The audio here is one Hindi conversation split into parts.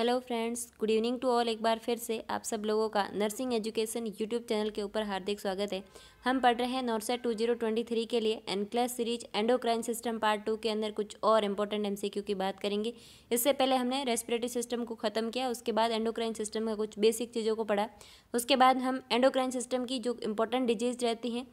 Hello friends good evening to all एक बार फिर से आप सब लोगों का नर्सिंग एजुकेशन यूट्यूब चैनल के ऊपर हार्दिक स्वागत है हम पढ़ रहे हैं नॉर्सा टू जीरो ट्वेंटी थ्री के लिए एनक्लेस series endocrine system part two के अंदर कुछ और इम्पोर्टेंट एमसीक्यू की बात करेंगे इससे पहले हमने रेस्पिरेटरी सिस्टम को ख़त्म किया उसके बाद एंडोक्राइन सिस्टम का कुछ बेसिक चीज़ों को पढ़ा उसके बाद हम एंडोक्राइन सिस्टम की जो इंपॉर्टेंट डिजीज रहती हैं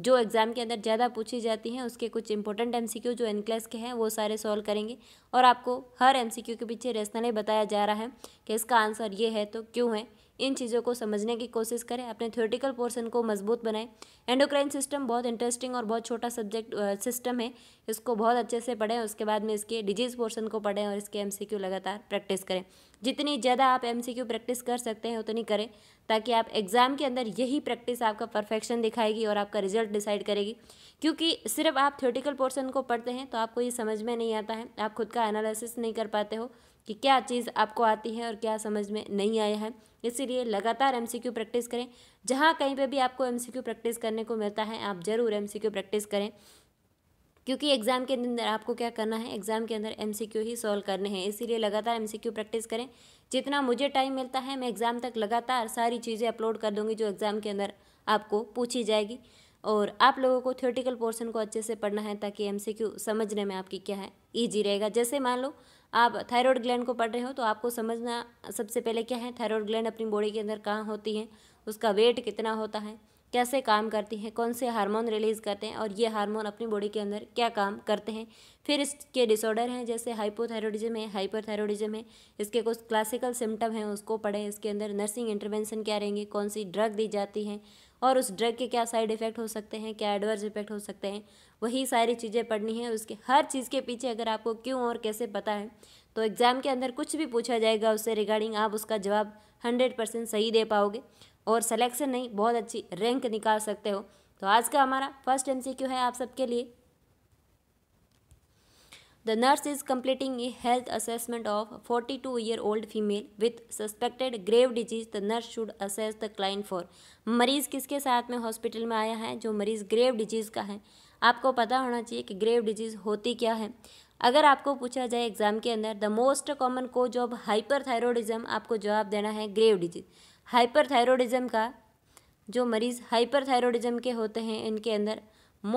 जो एग्ज़ाम के अंदर ज़्यादा पूछी जाती हैं उसके कुछ इंपॉर्टेंट एम जो क्लास के हैं वो सारे सॉल्व करेंगे और आपको हर एम के पीछे रेशनल बताया जा रहा है कि इसका आंसर ये है तो क्यों है इन चीज़ों को समझने की कोशिश करें अपने थ्योरेटिकल पोर्सन को मजबूत बनाएं एंडोक्राइन सिस्टम बहुत इंटरेस्टिंग और बहुत छोटा सब्जेक्ट सिस्टम है इसको बहुत अच्छे से पढ़ें उसके बाद में इसके डिजीज़ पोर्सन को पढ़ें और इसके एम लगातार प्रैक्टिस करें जितनी ज़्यादा आप एम प्रैक्टिस कर सकते हैं उतनी करें ताकि आप एग्ज़ाम के अंदर यही प्रैक्टिस आपका परफेक्शन दिखाएगी और आपका रिजल्ट डिसाइड करेगी क्योंकि सिर्फ आप थ्योरेटिकल पोर्सन को पढ़ते हैं तो आपको ये समझ में नहीं आता है आप खुद का एनालिसिस नहीं कर पाते हो कि क्या चीज़ आपको आती है और क्या समझ में नहीं आया है इसीलिए लगातार एम प्रैक्टिस करें जहाँ कहीं पर भी आपको एम प्रैक्टिस करने को मिलता है आप ज़रूर एम प्रैक्टिस करें क्योंकि एग्ज़ाम के अंदर आपको क्या करना है एग्ज़ाम के अंदर एमसीक्यू ही सॉल्व करने हैं इसीलिए लगातार एमसीक्यू प्रैक्टिस करें जितना मुझे टाइम मिलता है मैं एग्ज़ाम तक लगातार सारी चीज़ें अपलोड कर दूँगी जो एग्ज़ाम के अंदर आपको पूछी जाएगी और आप लोगों को थ्योरेटिकल पोर्शन को अच्छे से पढ़ना है ताकि एम समझने में आपकी क्या है ईजी रहेगा जैसे मान लो आप थायराइड ग्लैंड को पढ़ रहे हो तो आपको समझना सबसे पहले क्या है थायराइड ग्लैंड अपनी बॉडी के अंदर कहाँ होती है उसका वेट कितना होता है कैसे काम करती है कौन से हार्मोन रिलीज़ करते हैं और ये हार्मोन अपनी बॉडी के अंदर क्या काम करते हैं फिर इसके डिसऑर्डर हैं जैसे हाइपोथायरॉयडिज्म है हाइपरथायरॉयडिज्म है इसके कुछ क्लासिकल सिम्टम हैं उसको पढ़ें इसके अंदर नर्सिंग इंटरवेंशन क्या रहेंगे कौन सी ड्रग दी जाती है और उस ड्रग के क्या साइड इफ़ेक्ट हो सकते हैं क्या एडवर्स इफेक्ट हो सकते हैं वही सारी चीज़ें पढ़नी है उसके हर चीज़ के पीछे अगर आपको क्यों और कैसे पता है तो एग्ज़ाम के अंदर कुछ भी पूछा जाएगा उससे रिगार्डिंग आप उसका जवाब हंड्रेड परसेंट सही दे पाओगे और सलेक्शन नहीं बहुत अच्छी रैंक निकाल सकते हो तो आज का हमारा फर्स्ट एमसीक्यू है आप सबके लिए The nurse is completing a health assessment of 42 year old female with suspected grave disease. The nurse should assess the client for मरीज़ किसके साथ में हॉस्पिटल में आया है जो मरीज़ ग्रेव डिजीज़ का है आपको पता होना चाहिए कि ग्रेव डिजीज़ होती क्या है अगर आपको पूछा जाए एग्ज़ाम के अंदर the most common cause of thyroidism आपको जवाब देना है ग्रेव डिजीज़ हाइपर थायरोडिज्म का जो मरीज़ हाइपर थायरोडिज्म के होते हैं इनके अंदर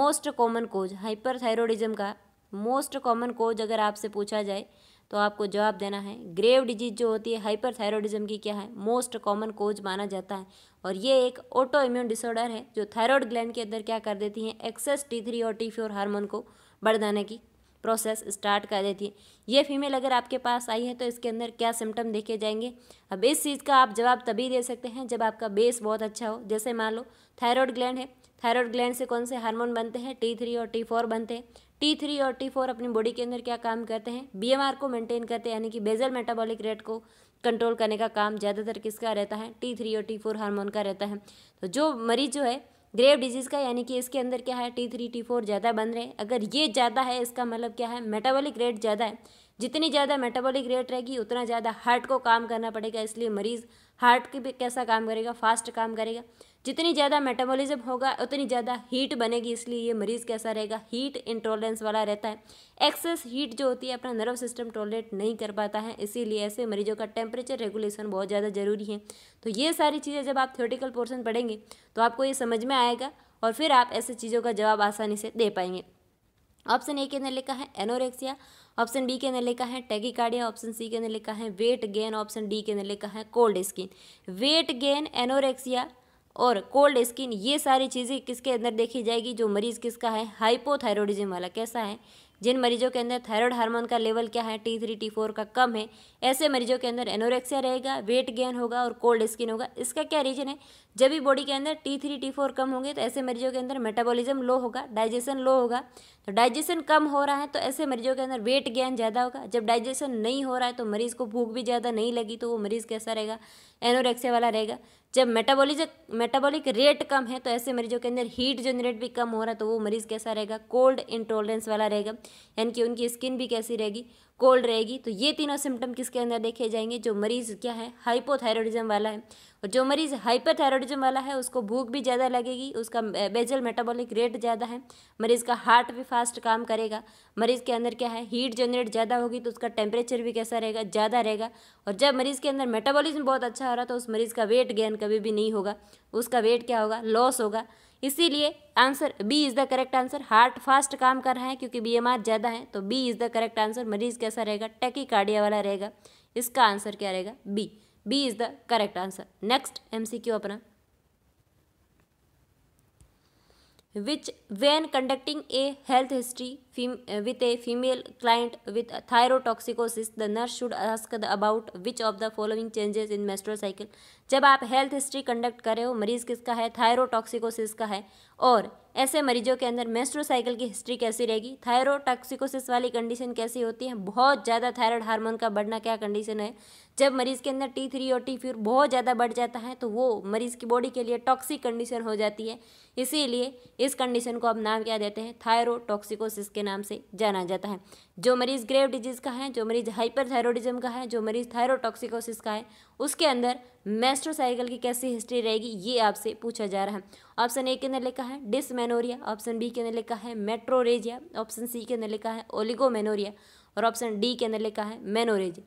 मोस्ट कॉमन कोज थायरोडिज्म का मोस्ट कॉमन कोज अगर आपसे पूछा जाए तो आपको जवाब देना है ग्रेव डिजीज जो होती है हाइपर हाइपरथायरॉयडिज्म की क्या है मोस्ट कॉमन कोज माना जाता है और ये एक ऑटो इम्यून डिसऑर्डर है जो थायरॉयड ग्लैंड के अंदर क्या कर देती है एक्सेस टी थ्री और टी फोर हार्मोन को बढ़ाने की प्रोसेस स्टार्ट कर देती है ये फीमेल अगर आपके पास आई है तो इसके अंदर क्या सिम्टम देखे जाएंगे अब इस चीज़ का आप जवाब तभी दे सकते हैं जब आपका बेस बहुत अच्छा हो जैसे मान लो थायरॉयड ग्लैंड है थायरॉयड ग्लैंड से कौन से हार्मोन बनते हैं टी थ्री और टी फोर बनते हैं टी थ्री और टी फोर अपनी बॉडी के अंदर क्या काम करते हैं बी एम आर को मेंटेन करते हैं यानी कि बेजल मेटाबॉलिक रेट को कंट्रोल करने का काम ज़्यादातर किसका रहता है टी थ्री और टी फोर हारमोन का रहता है तो जो मरीज जो है ग्रेव डिजीज़ का यानी कि इसके अंदर क्या है टी थ्री टी फोर ज़्यादा बन रहे हैं अगर ये ज़्यादा है इसका मतलब क्या है मेटाबॉलिक रेट ज़्यादा है जितनी ज़्यादा मेटाबॉलिक रेट रहेगी उतना ज़्यादा हार्ट को काम करना पड़ेगा इसलिए मरीज़ हार्ट के भी कैसा काम करेगा फास्ट काम करेगा जितनी ज़्यादा मेटाबॉलिज्म होगा उतनी ज़्यादा हीट बनेगी इसलिए ये मरीज़ कैसा रहेगा हीट इंटॉलरेंस वाला रहता है एक्सेस हीट जो होती है अपना नर्व सिस्टम टॉलरेट नहीं कर पाता है इसीलिए ऐसे मरीजों का टेम्परेचर रेगुलेशन बहुत ज़्यादा ज़रूरी है तो ये सारी चीज़ें जब आप थ्योरेटिकल पोर्सन पढ़ेंगे तो आपको ये समझ में आएगा और फिर आप ऐसे चीज़ों का जवाब आसानी से दे पाएंगे ऑप्शन ए के अंदर लिखा है एनोरेक्सिया ऑप्शन बी के अंदर लिखा है टेगिकार्डिया ऑप्शन सी के अंदर लिखा है वेट गेन ऑप्शन डी के अंदर लिखा है cold skin weight gain anorexia और कोल्ड स्किन ये सारी चीज़ें किसके अंदर देखी जाएगी जो मरीज़ किसका है हाइपोथायरॉयडिज्म वाला कैसा है जिन मरीजों के अंदर थायराइड हार्मोन का लेवल क्या है टी थ्री टी फोर का कम है ऐसे मरीजों के अंदर एनोरेक्सिया रहेगा वेट गेन होगा और कोल्ड स्किन होगा इसका क्या रीजन है जब भी बॉडी के अंदर टी थ्री टी फोर कम होंगे तो ऐसे मरीजों के अंदर मेटाबॉलिज्म लो होगा डाइजेशन लो होगा तो डाइजेशन कम हो रहा है तो ऐसे मरीजों के अंदर वेट गेन ज़्यादा होगा जब डाइजेशन नहीं हो रहा है तो मरीज़ को भूख भी ज़्यादा नहीं लगी तो वो मरीज़ कैसा रहेगा एनोरेक्सिया वाला रहेगा जब मेटाबॉलिज मेटाबॉलिक रेट कम है तो ऐसे मरीजों के अंदर हीट जनरेट भी कम हो रहा है तो वो मरीज़ कैसा रहेगा कोल्ड इंटॉलरेंस वाला रहेगा यानी कि उनकी स्किन भी कैसी रहेगी कोल्ड रहेगी तो ये तीनों सिम्टम किसके अंदर देखे जाएंगे जो मरीज़ क्या है हाइपोथायरॉयडिज्म वाला है और जो मरीज़ हाइपरथायरॉयडिज्म वाला है उसको भूख भी ज़्यादा लगेगी उसका बेजल मेटाबॉलिक रेट ज़्यादा है मरीज़ का हार्ट भी फास्ट काम करेगा मरीज़ के अंदर क्या है हीट जनरेट ज़्यादा होगी तो उसका टेम्परेचर भी कैसा रहेगा ज़्यादा रहेगा और जब मरीज़ के अंदर मेटाबॉलिज्म बहुत अच्छा हो रहा तो उस मरीज़ का वेट गेन कभी भी नहीं होगा उसका वेट क्या होगा लॉस होगा इसीलिए answer B is the correct answer heart fast काम कर रहा है क्योंकि बी ज़्यादा है तो B is the correct answer मरीज कैसा रहेगा टेकी कार्डिया वाला रहेगा इसका आंसर क्या रहेगा B B is the correct answer next M C Q अपना which when conducting a health history Uh, with a female client with thyrotoxicosis the nurse should ask the about which of the following changes in menstrual cycle जब आप हेल्थ हिस्ट्री कंडक्ट कर रहे हो मरीज किसका है थायरोटॉक्सिकोसिस का है और ऐसे मरीजों के अंदर मेस्ट्रोसाइकिल की हिस्ट्री कैसी रहेगी थायरोटॉक्सिकोसिस वाली कंडीशन कैसी होती है बहुत ज़्यादा थायराइड हार्मोन का बढ़ना क्या कंडीशन है जब मरीज़ के अंदर टी थ्री और टी फोर बहुत ज़्यादा बढ़ जाता है तो वो मरीज़ की बॉडी के लिए टॉक्सिक कंडीशन हो जाती है इसीलिए इस कंडीशन को अब नाम क्या देते हैं थायरोटॉक्सिकोसिस के नाम से जाना जाता है जो मरीज़ ग्रेव डिजीज़ का है जो मरीज़ हाइपरथायरोडिज्म का है जो मरीज़ थायरोटॉक्सिकोसिस का है उसके अंदर मेस्ट्रोसाइकिल की कैसी हिस्ट्री रहेगी ये आपसे पूछा जा रहा है ऑप्शन ए के अंदर लिखा है डिसमेनोरिया ऑप्शन बी के अंदर लिखा है मेट्रोरेजिया ऑप्शन सी के अंदर लिखा है ओलिगोमेनोरिया और ऑप्शन डी के अंदर लिखा है मेनोरेज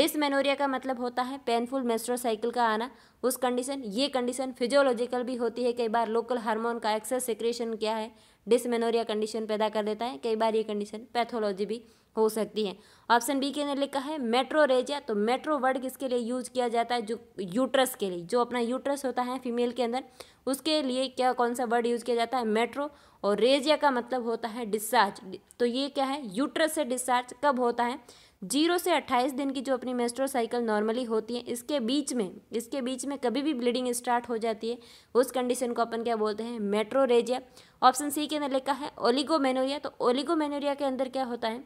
डिसमेनोरिया का मतलब होता है पेनफुल मेस्ट्रोसाइकिल का आना उस कंडीशन ये कंडीशन फिजियोलॉजिकल भी होती है कई बार लोकल हार्मोन का एक्सेस सिक्रेशन क्या है डिसमेनोरिया कंडीशन पैदा कर देता है कई बार ये कंडीशन पैथोलॉजी भी हो सकती है ऑप्शन बी के ने लिखा है मेट्रो रेजिया तो मेट्रो वर्ड किसके लिए यूज किया जाता है जो यूट्रस के लिए जो अपना यूट्रस होता है फीमेल के अंदर उसके लिए क्या कौन सा वर्ड यूज किया जाता है मेट्रो और रेजिया का मतलब होता है डिस्चार्ज तो ये क्या है यूट्रस से डिस्चार्ज कब होता है जीरो से अट्ठाईस दिन की जो अपनी मेस्ट्रो साइकिल नॉर्मली होती है इसके बीच में इसके बीच में कभी भी ब्लीडिंग स्टार्ट हो जाती है उस कंडीशन को अपन क्या बोलते हैं मेट्रोरेजिया ऑप्शन सी के अंदर लिखा है ओलिगोमेनोरिया तो ओलिगोमेनोरिया के अंदर क्या होता है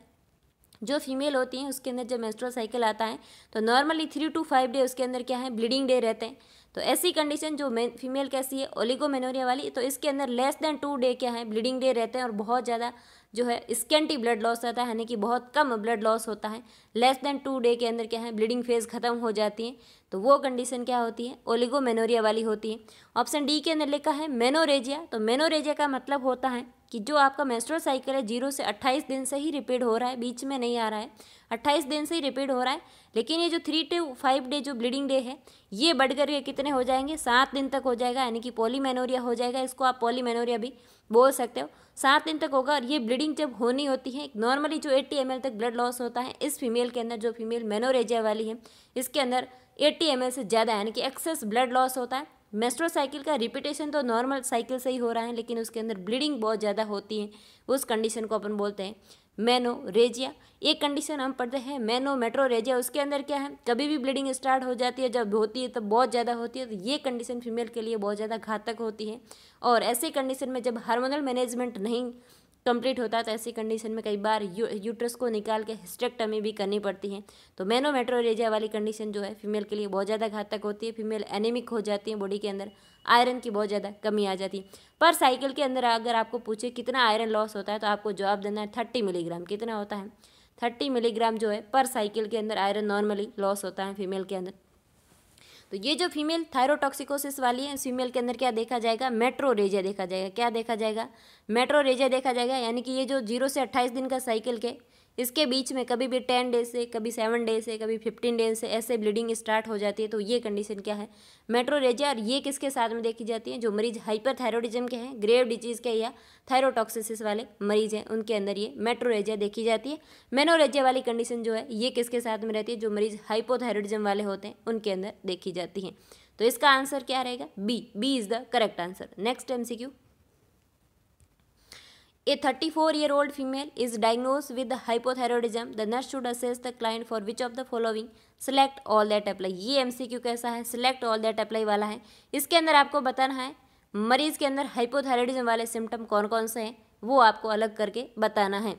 जो फीमेल होती हैं उसके अंदर जब मेस्ट्रो साइकिल आता है तो normally three to five day उसके अंदर क्या है ब्लीडिंग डे रहते हैं तो ऐसी कंडीशन जो फीमेल कैसी है ओलिगोमेनोरिया वाली तो इसके अंदर लेस देन टू डे क्या है ब्लीडिंग डे रहते हैं और बहुत ज़्यादा जो है स्केंटी ब्लड लॉस रहता है यानी कि बहुत कम ब्लड लॉस होता है लेस देन टू डे के अंदर क्या है ब्लीडिंग फेज खत्म हो जाती है तो वो कंडीशन क्या होती है ओलिगोमेनोरिया वाली होती है ऑप्शन डी के अंदर लिखा है मेनोरेजिया तो मेनोरेजिया का मतलब होता है कि जो आपका मेस्ट्रो साइकिल है जीरो से अट्ठाईस दिन से ही रिपीट हो रहा है बीच में नहीं आ रहा है अट्ठाईस दिन से ही रिपीट हो रहा है लेकिन ये जो थ्री टू फाइव डे जो ब्लीडिंग डे है ये बढ़कर करके कितने हो जाएंगे सात दिन तक हो जाएगा यानी कि पोलीमेनोरिया हो जाएगा इसको आप पोलीमेनोरिया भी बोल सकते हो सात दिन तक होगा और ये ब्लीडिंग जब होनी होती है नॉर्मली जो 80 एम तक ब्लड लॉस होता है इस फीमेल के अंदर जो फीमेल मेनोरेजिया वाली है इसके अंदर 80 एम से ज़्यादा यानी कि एक्सेस ब्लड लॉस होता है मेस्ट्रो साइकिल का रिपीटेशन तो नॉर्मल साइकिल से ही हो रहा है लेकिन उसके अंदर ब्लीडिंग बहुत ज़्यादा होती है उस कंडीशन को अपन बोलते हैं मैनो रेजिया एक कंडीशन हम पढ़ते हैं मैनो मेट्रो रेजिया उसके अंदर क्या है कभी भी ब्लीडिंग स्टार्ट हो जाती है जब होती है तो बहुत ज़्यादा होती है तो ये कंडीशन फीमेल के लिए बहुत ज़्यादा घातक होती है और ऐसे कंडीशन में जब हार्मोनल मैनेजमेंट नहीं कंप्लीट होता है तो ऐसी कंडीशन में कई बार यू, यूट्रस को निकाल के हिस्टेक्टमी भी करनी पड़ती है तो मेनोमेट्रोरेजिया वाली कंडीशन जो है फीमेल के लिए बहुत ज़्यादा घातक होती है फीमेल एनेमिक हो जाती है बॉडी के अंदर आयरन की बहुत ज़्यादा कमी आ जाती है पर साइकिल के अंदर अगर आपको पूछे कितना आयरन लॉस होता है तो आपको जवाब देना है थर्टी मिलीग्राम कितना होता है थर्टी मिलीग्राम जो है पर साइकिल के अंदर आयरन नॉर्मली लॉस होता है फीमेल के अंदर तो ये जो फीमेल थायरोटॉक्सिकोसिस वाली है फीमेल के अंदर क्या देखा जाएगा मेट्रोरेजिया देखा जाएगा क्या देखा जाएगा मेट्रोरेजिया देखा जाएगा यानी कि ये जो जीरो से अट्ठाईस दिन का साइकिल के इसके बीच में कभी भी टेन डेज से कभी सेवन डेज से कभी फिफ्टीन डेज से ऐसे ब्लीडिंग स्टार्ट हो जाती है तो ये कंडीशन क्या है मेट्रोरेजिया और ये किसके साथ में देखी जाती है जो मरीज थायरोडिज्म के हैं ग्रेव डिजीज़ के या थायरोटॉक्सिस वाले मरीज हैं उनके अंदर ये मेट्रोरेजिया देखी जाती है मेनोरेजिया वाली कंडीशन जो है ये किसके साथ में रहती है जो मरीज हाइपोथायरोडिज्म वाले होते हैं उनके अंदर देखी जाती हैं तो इसका आंसर क्या रहेगा B B is the correct answer next M C Q A 34-year-old female is diagnosed with hypothyroidism. The nurse should assess the client for which of the following select all that apply. ये एम सी क्यू कैसा है सिलेक्ट ऑल दैट अप्लाई वाला है इसके अंदर आपको बताना है मरीज के अंदर हाइपोथायरॉयडिज्म वाले सिम्टम कौन कौन से हैं वो आपको अलग करके बताना है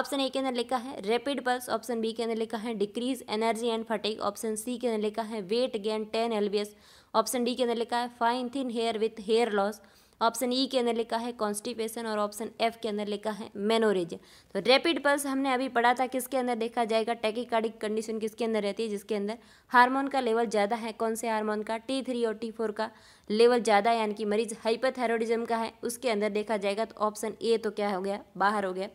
ऑप्शन ए के अंदर लिखा है रैपिड पल्स ऑप्शन बी के अंदर लिखा है decrease energy and fatigue option C के अंदर लिखा है weight gain ten LBS option D के अंदर लिखा है fine thin hair with hair loss option E e के अंदर लिखा है कॉन्स्टिपेशन और ऑप्शन एफ के अंदर लिखा है मेनोरेज तो रैपिड पल्स हमने अभी पढ़ा था किसके अंदर देखा जाएगा टेकिकार्डिक कंडीशन किसके अंदर रहती है जिसके अंदर हार्मोन का लेवल ज़्यादा है कौन से हार्मोन का टी थ्री और टी फोर का लेवल ज़्यादा यानी कि मरीज हाइपरथायरॉयडिज्म का है उसके अंदर देखा जाएगा तो ऑप्शन ए तो क्या हो गया बाहर हो गया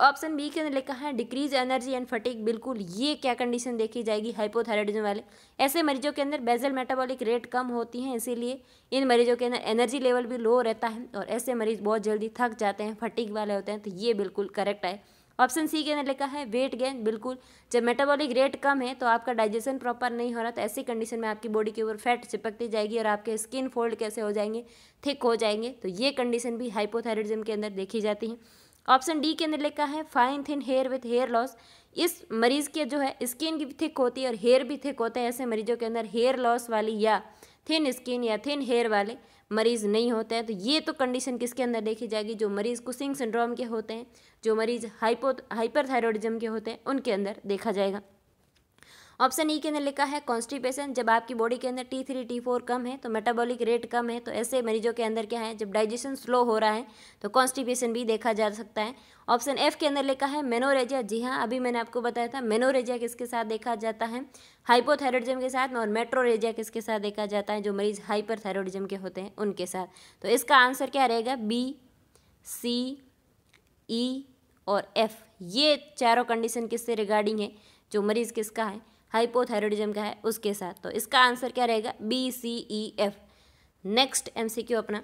ऑप्शन बी के अंदर लिखा है डिक्रीज एनर्जी एंड फटीक बिल्कुल ये क्या कंडीशन देखी जाएगी हाइपोथायरॉयडिज्म वाले ऐसे मरीजों के अंदर बेजल मेटाबॉलिक रेट कम होती है इसीलिए इन मरीजों के अंदर एनर्जी लेवल भी लो रहता है और ऐसे मरीज बहुत जल्दी थक जाते हैं फटीक वाले होते हैं तो ये बिल्कुल करेक्ट है ऑप्शन सी के अंदर लिखा है वेट गेन बिल्कुल जब मेटाबॉलिक रेट कम है तो आपका डाइजेशन प्रॉपर नहीं हो रहा तो ऐसी कंडीशन में आपकी बॉडी के ऊपर फैट चिपकती जाएगी और आपके स्किन फोल्ड कैसे हो जाएंगे थिक हो जाएंगे तो ये कंडीशन भी हाइपोथायरॉयडिज्म के अंदर देखी जाती है ऑप्शन डी के अंदर लिखा है fine thin hair with hair loss इस मरीज़ के जो है स्किन भी थिक होती है और हेयर भी थिक होते हैं ऐसे मरीजों के अंदर हेयर लॉस वाली या थिन स्किन या थिन हेयर वाले मरीज़ नहीं होते हैं तो ये तो कंडीशन किसके अंदर देखी जाएगी जो मरीज़ कुसिंग सिंड्रोम के होते हैं जो मरीज़ हाइपो हाइपर के होते हैं उनके अंदर देखा जाएगा ऑप्शन ई के अंदर लिखा है कॉन्स्टिपेशन जब आपकी बॉडी के अंदर टी थ्री टी फोर कम है तो मेटाबॉलिक रेट कम है तो ऐसे मरीजों के अंदर क्या है जब डाइजेशन स्लो हो रहा है तो कॉन्स्टिपेशन भी देखा जा सकता है ऑप्शन एफ के अंदर लिखा है मेनोरेजिया जी हाँ अभी मैंने आपको बताया था मेनोरेजिया किसके साथ देखा जाता है हाइपोथायरॉयडिज्म के साथ और मेट्रोरेजिया किसके साथ देखा जाता है जो मरीज हाइपरथायरॉयडिज्म के होते हैं उनके साथ तो इसका आंसर क्या रहेगा बी सी ई और एफ ये चारों कंडीशन किससे रिगार्डिंग है जो मरीज़ किसका है हाइपोथायरॉयडिज्म का है उसके साथ तो इसका आंसर क्या रहेगा B C E F next M C Q अपना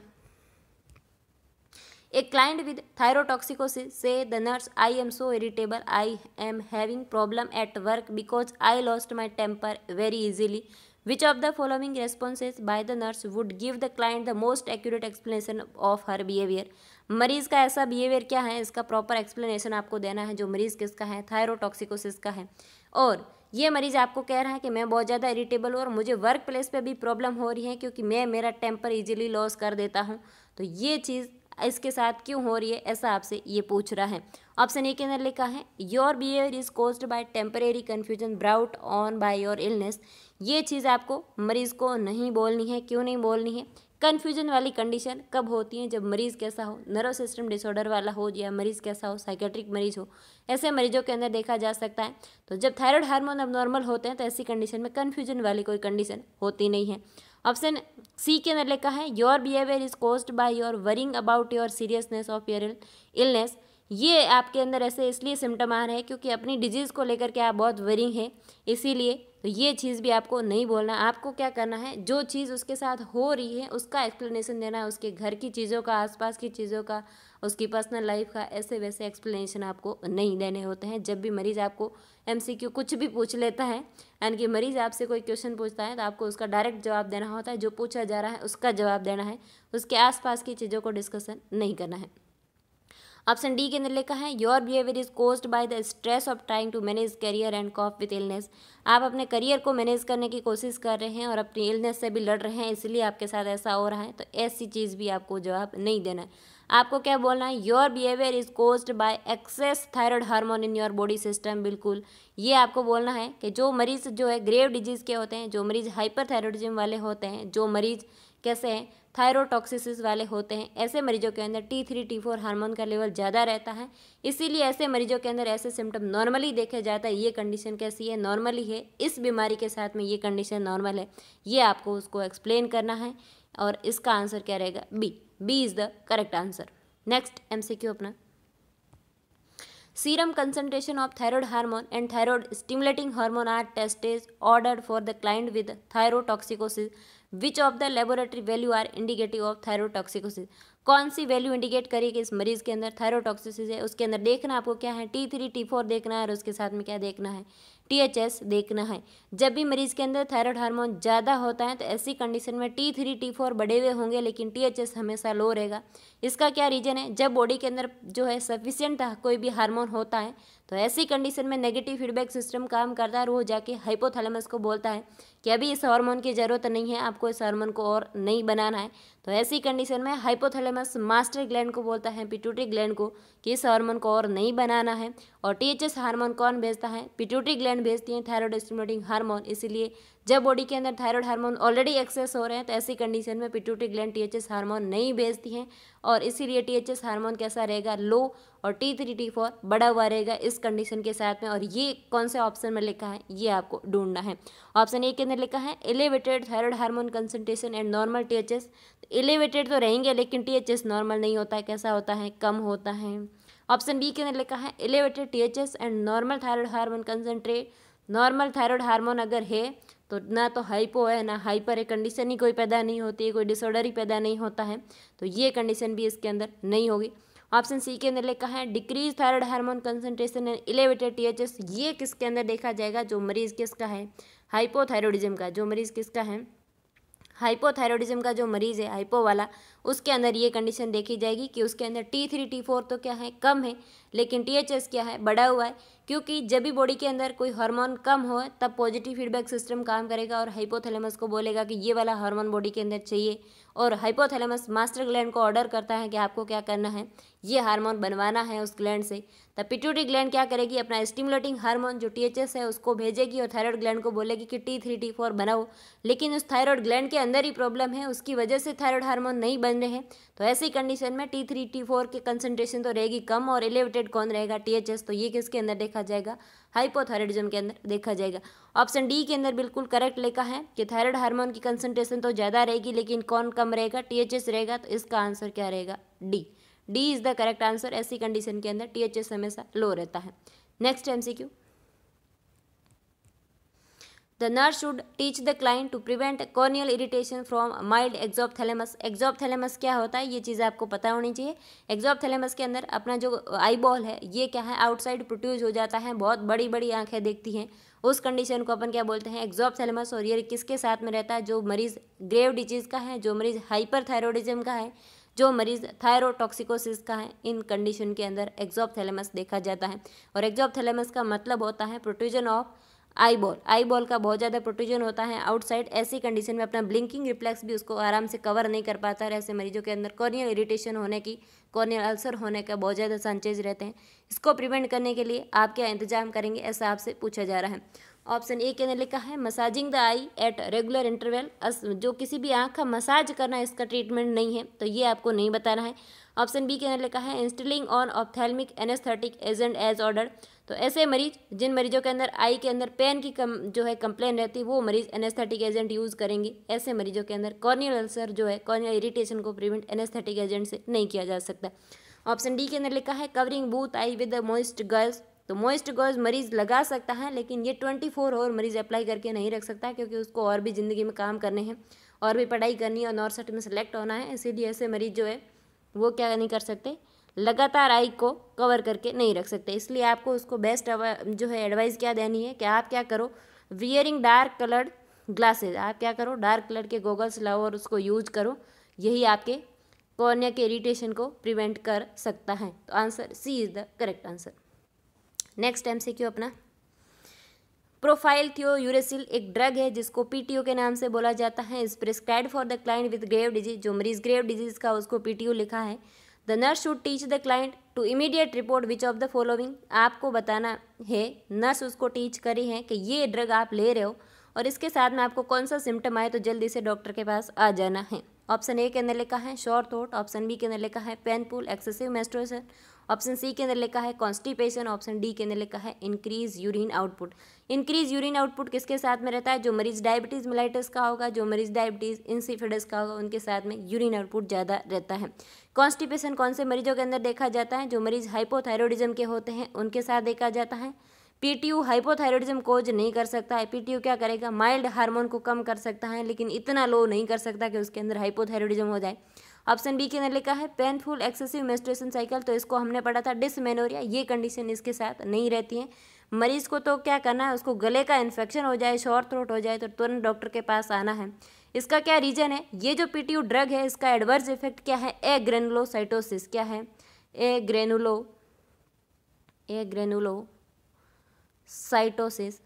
ए क्लाइंट विद थायरोटॉक्सिकोसिस से the nurse I am so irritable I am having problem at work because I lost my temper very easily which of the following responses by the nurse would give the client the most accurate explanation of her behaviour मरीज का ऐसा बिहेवियर क्या है इसका प्रॉपर एक्सप्लेनेशन आपको देना है जो मरीज किसका है थायरोटॉक्सिकोसिस का है और ये मरीज़ आपको कह रहा है कि मैं बहुत ज़्यादा इरिटेबल हूँ और मुझे वर्क प्लेस पर भी प्रॉब्लम हो रही है क्योंकि मैं मेरा टेम्पर ईजिली लॉस कर देता हूँ तो ये चीज़ इसके साथ क्यों हो रही है ऐसा आपसे ये पूछ रहा है ऑप्शन ए के अंदर लिखा है your behaviour is caused by temporary confusion brought on by your illness ये चीज़ आपको मरीज़ को नहीं बोलनी है क्यों नहीं बोलनी है कन्फ्यूजन वाली कंडीशन कब होती है जब मरीज़ कैसा हो नर्व सिस्टम डिसऑर्डर वाला हो या मरीज़ कैसा हो साइकेट्रिक मरीज़ हो ऐसे मरीजों के अंदर देखा जा सकता है तो जब थायराइड हार्मोन अब नॉर्मल होते हैं तो ऐसी कंडीशन में कन्फ्यूजन वाली कोई कंडीशन होती नहीं है ऑप्शन सी के अंदर लिखा है your behaviour is caused by your worrying about your seriousness of your illness ये आपके अंदर ऐसे इसलिए सिम्टम आ रहे हैं क्योंकि अपनी डिजीज़ को लेकर के आप बहुत वरिंग हैं इसीलिए तो ये चीज़ भी आपको नहीं बोलना आपको क्या करना है जो चीज़ उसके साथ हो रही है उसका एक्सप्लेनेशन देना है उसके घर की चीज़ों का आसपास की चीज़ों का उसकी पर्सनल लाइफ का ऐसे वैसे एक्सप्लेनेशन आपको नहीं देने होते हैं जब भी मरीज़ आपको एम कुछ भी पूछ लेता है यानी कि मरीज़ आपसे कोई क्वेश्चन पूछता है तो आपको उसका डायरेक्ट जवाब देना होता है जो पूछा जा रहा है उसका जवाब देना है उसके आस की चीज़ों को डिस्कसन नहीं करना है ऑप्शन डी के अंदर लिखा है your behaviour is caused by the stress of trying to manage career and cope with illness आप अपने करियर को मैनेज करने की कोशिश कर रहे हैं और अपनी इलनेस से भी लड़ रहे हैं इसलिए आपके साथ ऐसा हो रहा है तो ऐसी चीज़ भी आपको जवाब नहीं देना है आपको क्या बोलना है your behaviour is cause by excess thyroid hormone in your body system बिल्कुल ये आपको बोलना है कि जो मरीज़ जो है ग्रेव डिजीज़ के होते हैं जो मरीज़ थायरोडिजम वाले होते हैं जो मरीज़ कैसे हैं थायरोटॉक्सिस वाले होते हैं ऐसे मरीजों के अंदर T three T four hormone का लेवल ज़्यादा रहता है इसीलिए ऐसे मरीजों के अंदर ऐसे सिम्टम नॉर्मली देखे जाता है ये कंडीशन कैसी है नॉर्मली है इस बीमारी के साथ में ये कंडीशन नॉर्मल है ये आपको उसको एक्सप्लेन करना है और इसका आंसर क्या रहेगा B B is the correct answer. Next MCQ अपना Serum concentration of thyroid hormone and thyroid stimulating hormone are tested ordered for the client with thyrotoxicosis which of the laboratory value are indicative of thyrotoxicosis कौन सी वैल्यू इंडिकेट करिए कि इस मरीज के अंदर थायरोटॉक्सिसिस है उसके अंदर देखना आपको क्या है टी थ्री टी फोर देखना है और उसके साथ में क्या देखना है टी एच एस देखना है जब भी मरीज के अंदर थायरॉयड हार्मोन ज़्यादा होता है तो ऐसी कंडीशन में टी थ्री टी फोर बढ़े हुए होंगे लेकिन टी एच एस हमेशा लो रहेगा इसका क्या रीज़न है जब बॉडी के अंदर जो है सफिशियंट कोई भी हार्मोन होता है तो ऐसी कंडीशन में नेगेटिव फीडबैक सिस्टम काम करता है और वो जाके हाइपोथैलेमस को बोलता है कि अभी इस हार्मोन की ज़रूरत नहीं है आपको इस हार्मोन को और नहीं बनाना है तो ऐसी कंडीशन में हाइपोथैलेमस मास्टर ग्लैंड को बोलता है पिट्यूटरी ग्लैंड को कि इस हार्मोन को और नहीं बनाना है और टीएचएस हार्मोन कौन भेजता है पिट्यूटरी ग्लैंड भेजती है थायराइड स्टिमुलेटिंग हार्मोन इसीलिए जब बॉडी के अंदर थायराइड हार्मोन ऑलरेडी एक्सेस हो रहे हैं तो ऐसी कंडीशन में पिट्यूटरी ग्लैंड टीएचएस हार्मोन नहीं भेजती हैं और इसीलिए टीएचएस हार्मोन कैसा रहेगा लो और टी थ्री टी फोर बड़ा हुआ रहेगा इस कंडीशन के साथ में और ये कौन से ऑप्शन में लिखा है ये आपको ढूंढना है ऑप्शन ए के अंदर अंदर लिखा है elevated thyroid hormone concentration and normal T H S elevated तो रहेंगे लेकिन टी एच एस नॉर्मल नहीं होता है कैसा होता है कम होता है ऑप्शन बी के अंदर लिखा है elevated T H S and normal thyroid hormone concentrate normal thyroid hormone अगर है तो ना तो हाइपो है ना हाइपर है कंडीशन ही कोई पैदा नहीं होती है कोई डिसऑर्डर ही पैदा नहीं होता है तो ये कंडीशन भी इसके अंदर नहीं होगी ऑप्शन सी के अंदर लिखा है decrease thyroid hormone concentration and elevated THS ये किसके अंदर देखा जाएगा जो मरीज किसका है हाइपोथायरॉयडिज्म का जो मरीज़ किसका है हाइपोथायरॉयडिज्म का जो मरीज़ है हाइपो वाला उसके अंदर ये कंडीशन देखी जाएगी कि उसके अंदर टी थ्री टी फोर तो क्या है कम है लेकिन टी एच एस क्या है बढ़ा हुआ है क्योंकि जब भी बॉडी के अंदर कोई हार्मोन कम हो तब पॉजिटिव फीडबैक सिस्टम काम करेगा और हाइपोथैलेमस को बोलेगा कि ये वाला हार्मोन बॉडी के अंदर चाहिए और हाइपोथैलेमस मास्टर ग्लैंड को ऑर्डर करता है कि आपको क्या करना है ये हार्मोन बनवाना है उस ग्लैंड से तब पिट्यूटरी ग्लैंड क्या करेगी अपना स्टिमुलेटिंग हार्मोन जो टी है उसको भेजेगी और थायरॉयड ग्लैंड को बोलेगी कि टी थ्री टी फोर बनाओ लेकिन उस थायरॉयड ग्लैंड के अंदर ही प्रॉब्लम है उसकी वजह से थायरॉयड हार्मोन नहीं बन रहे हैं तो ऐसी कंडीशन में टी थ्री टी फोर की कंसनट्रेशन तो रहेगी कम और एलिवेटेड कौन रहेगा टी तो ये किसके अंदर देख देखा जाएगा हाइपोथायरॉयडिज्म के अंदर देखा जाएगा ऑप्शन डी के अंदर बिल्कुल करेक्ट लिखा है कि थायराइड हार्मोन की कंसंट्रेशन तो ज़्यादा रहेगी लेकिन कौन कम रहेगा टीएचएस रहेगा तो इसका आंसर क्या रहेगा D D is the correct answer ऐसी कंडीशन के अंदर टीएचएस हमेशा लो रहता है next MCQ The nurse should teach the client to prevent corneal irritation from mild exophthalmos. Exophthalmos क्या होता है ये चीज़ आपको पता होनी चाहिए exophthalmos के अंदर अपना जो आई बॉल है ये क्या है आउटसाइड प्रोड्यूज हो जाता है बहुत बड़ी बड़ी आंखें देखती हैं उस कंडीशन को अपन क्या बोलते हैं एक्जॉपथेलमस और ये किसके साथ में रहता है जो मरीज़ ग्रेव डिजीज़ का है जो मरीज़ हाइपर थायरोडिज्म का है जो मरीज थायरोटॉक्सिकोसिस का है इन कंडीशन के अंदर एक्जॉपथेलेमस देखा जाता है और एक्जॉपथेलेमस का मतलब होता है protrusion of eyeball eyeball का बहुत ज़्यादा प्रोटीजन होता है आउटसाइड ऐसी कंडीशन में अपना ब्लिंकिंग रिफ्लेक्स भी उसको आराम से कवर नहीं कर पाता है ऐसे मरीजों के अंदर कॉर्नियल इरिटेशन होने की कॉर्नियल अल्सर होने का बहुत ज़्यादा सांचेज रहते हैं इसको प्रिवेंट करने के लिए आप क्या इंतजाम करेंगे ऐसा आपसे पूछा जा रहा है ऑप्शन ए के ने लिखा है massaging the eye at regular interval जो किसी भी आँख का मसाज करना इसका ट्रीटमेंट नहीं है तो ये आपको नहीं बताना है ऑप्शन बी के ने लिखा है instilling on ophthalmic anaesthetic agent as order तो ऐसे मरीज जिन मरीजों के अंदर आई के अंदर पेन की कम जो है कंप्लेन रहती है वो मरीज एनेस्थेटिक एजेंट यूज़ करेंगे ऐसे मरीजों के अंदर कॉर्नियल अल्सर जो है कॉर्नियल इरिटेशन को प्रिवेंट एनेस्थेटिक एजेंट से नहीं किया जा सकता ऑप्शन डी के अंदर लिखा है covering both eye with moist gauze तो मोइस्ट गर्ल्स मरीज लगा सकता है लेकिन ये ट्वेंटी फोर और मरीज अप्लाई करके नहीं रख सकता क्योंकि उसको और भी ज़िंदगी में काम करने हैं और भी पढ़ाई करनी है और नॉर्थ सेट में सेलेक्ट होना है इसीलिए ऐसे मरीज जो है वो क्या नहीं कर सकते लगातार आई को कवर करके नहीं रख सकते इसलिए आपको उसको बेस्ट जो है एडवाइस क्या देनी है कि आप क्या करो वियरिंग डार्क कलर्ड ग्लासेस आप क्या करो डार्क कलर के गोगल्स लाओ और उसको यूज करो यही आपके कॉर्निया के इरिटेशन को प्रिवेंट कर सकता है तो answer C is the correct answer next M C Q अपना प्रोफाइल यूरेसिल एक ड्रग है जिसको पीटीओ के नाम से बोला जाता है इस prescribe for the client with Grave disease जो मरीज ग्रेव डिजीज का उसको पीटीओ लिखा है the nurse should teach the client to immediate report which of the following आपको बताना है नर्स उसको टीच करी है कि ये ड्रग आप ले रहे हो और इसके साथ में आपको कौन सा सिम्टम आए तो जल्दी से डॉक्टर के पास आ जाना है ऑप्शन ए के अंदर लिखा है शॉर्ट थोट ऑप्शन बी के अंदर लिखा है painful excessive menstruation option C के अंदर लिखा है कॉन्स्टिपेशन ऑप्शन डी के अंदर लिखा है increase urine output increase urine output किसके साथ में रहता है जो मरीज डायबिटीज़ मिलाइटस का होगा जो मरीज डायबिटीज़ इंसिफिडस का होगा उनके साथ में यूरिन आउटपुट ज़्यादा रहता है कॉन्स्टिपेशन कौन से मरीजों के अंदर देखा जाता है जो मरीज हाइपोथायरोडिज्म के होते हैं उनके साथ देखा जाता है पीटीयू हाइपोथायरॉयडिज्म कोज नहीं कर सकता है पीटीयू क्या करेगा माइल्ड हार्मोन को कम कर सकता है लेकिन इतना लो नहीं कर सकता कि उसके अंदर हाइपोथायरॉयडिज्म हो जाए ऑप्शन बी के अंदर लिखा है पेनफुल एक्सेसिव मेस्ट्रेशन साइकिल तो इसको हमने पढ़ा था डिसमेनोरिया ये कंडीशन इसके साथ नहीं रहती है मरीज को तो क्या करना है उसको गले का इन्फेक्शन हो जाए शॉर्ट थ्रोट हो जाए तो तुरंत डॉक्टर के पास आना है इसका क्या रीजन है ये जो पी ड्रग है इसका एडवर्स इफेक्ट क्या है ए ग्रेनुलोसाइटोसिस क्या है agranulo agranulocytosis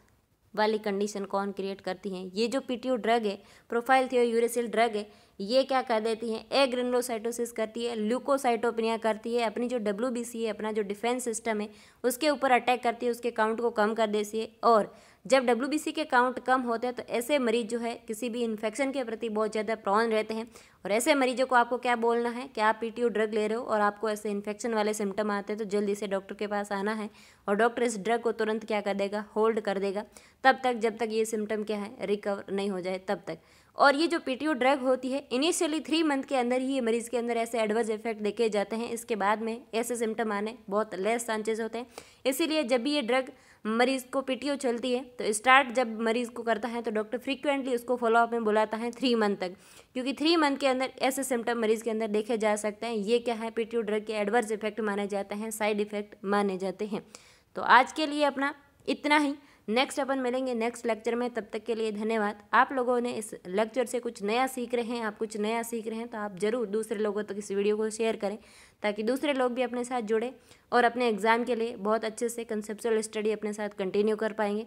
वाली कंडीशन कौन क्रिएट करती हैं ये जो पी ड्रग है प्रोफाइल थियो यूरेसिल ड्रग है ये क्या कर देती हैं ए ग्रेनुलोसाइटोसिस करती है ल्यूकोसाइटोपिनिया करती है अपनी जो डब्ल्यू है अपना जो डिफेंस सिस्टम है उसके ऊपर अटैक करती है उसके काउंट को कम कर देती है और जब डब्ल्यू के काउंट कम होते हैं तो ऐसे मरीज जो है किसी भी इन्फेक्शन के प्रति बहुत ज़्यादा प्रॉन रहते हैं और ऐसे मरीजों को आपको क्या बोलना है कि आप पीटीयू ड्रग ले रहे हो और आपको ऐसे इन्फेक्शन वाले सिम्टम आते हैं तो जल्दी से डॉक्टर के पास आना है और डॉक्टर इस ड्रग को तुरंत क्या कर देगा होल्ड कर देगा तब तक जब तक ये सिम्टम क्या है रिकवर नहीं हो जाए तब तक और ये जो पीटीओ ड्रग होती है इनिशियली थ्री मंथ के अंदर ही ये मरीज़ के अंदर ऐसे एडवर्स इफेक्ट देखे जाते हैं इसके बाद में ऐसे सिम्टम आने बहुत लेस चांसेस होते हैं इसीलिए जब भी ये ड्रग मरीज़ को पीटीओ चलती है तो स्टार्ट जब मरीज़ को करता है तो डॉक्टर फ्रीक्वेंटली उसको फॉलोअप में बुलाता है थ्री मंथ तक क्योंकि थ्री मंथ के अंदर ऐसे सिम्टम मरीज़ के अंदर देखे जा सकते हैं ये क्या है पीटीओ ड्रग के एडवर्स इफेक्ट माने जाते हैं साइड इफेक्ट माने जाते हैं तो आज के लिए अपना इतना ही नेक्स्ट अपन मिलेंगे नेक्स्ट लेक्चर में तब तक के लिए धन्यवाद आप लोगों ने इस लेक्चर से कुछ नया सीख रहे हैं आप कुछ नया सीख रहे हैं तो आप ज़रूर दूसरे लोगों तक तो इस वीडियो को शेयर करें ताकि दूसरे लोग भी अपने साथ जुड़े और अपने एग्ज़ाम के लिए बहुत अच्छे से कंसेप्चुअल स्टडी अपने साथ कंटिन्यू कर पाएंगे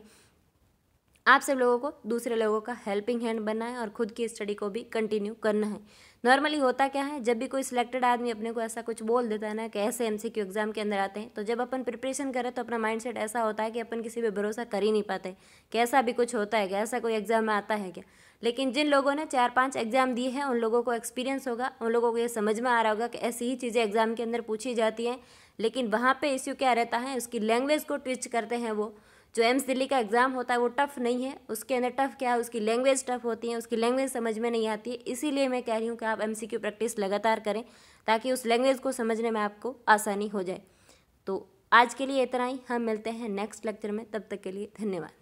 आप सब लोगों को दूसरे लोगों का हेल्पिंग हैंड बनना है और ख़ुद की स्टडी को भी कंटिन्यू करना है नॉर्मली होता क्या है जब भी कोई सिलेक्टेड आदमी अपने को ऐसा कुछ बोल देता है ना कि ऐसे एम एग्ज़ाम के अंदर आते हैं तो जब अपन प्रिपरेशन करें तो अपना माइंड ऐसा होता है कि अपन किसी पर भरोसा कर ही नहीं पाते कैसा भी कुछ होता है क्या ऐसा कोई एग्ज़ाम में आता है क्या लेकिन जिन लोगों ने चार पांच एग्ज़ाम दिए हैं उन लोगों को एक्सपीरियंस होगा उन लोगों को ये समझ में आ रहा होगा कि ऐसी ही चीज़ें एग्ज़ाम के अंदर पूछी जाती हैं लेकिन वहाँ पे इश्यू क्या रहता है उसकी लैंग्वेज को ट्विस्ट करते हैं वो जो एम्स दिल्ली का एग्ज़ाम होता है वो टफ़ नहीं है उसके अंदर टफ़ क्या है उसकी लैंग्वेज टफ़ होती है उसकी लैंग्वेज समझ में नहीं आती है इसीलिए मैं कह रही हूँ कि आप एम प्रैक्टिस लगातार करें ताकि उस लैंग्वेज को समझने में आपको आसानी हो जाए तो आज के लिए इतना ही हम मिलते हैं नेक्स्ट लेक्चर में तब तक के लिए धन्यवाद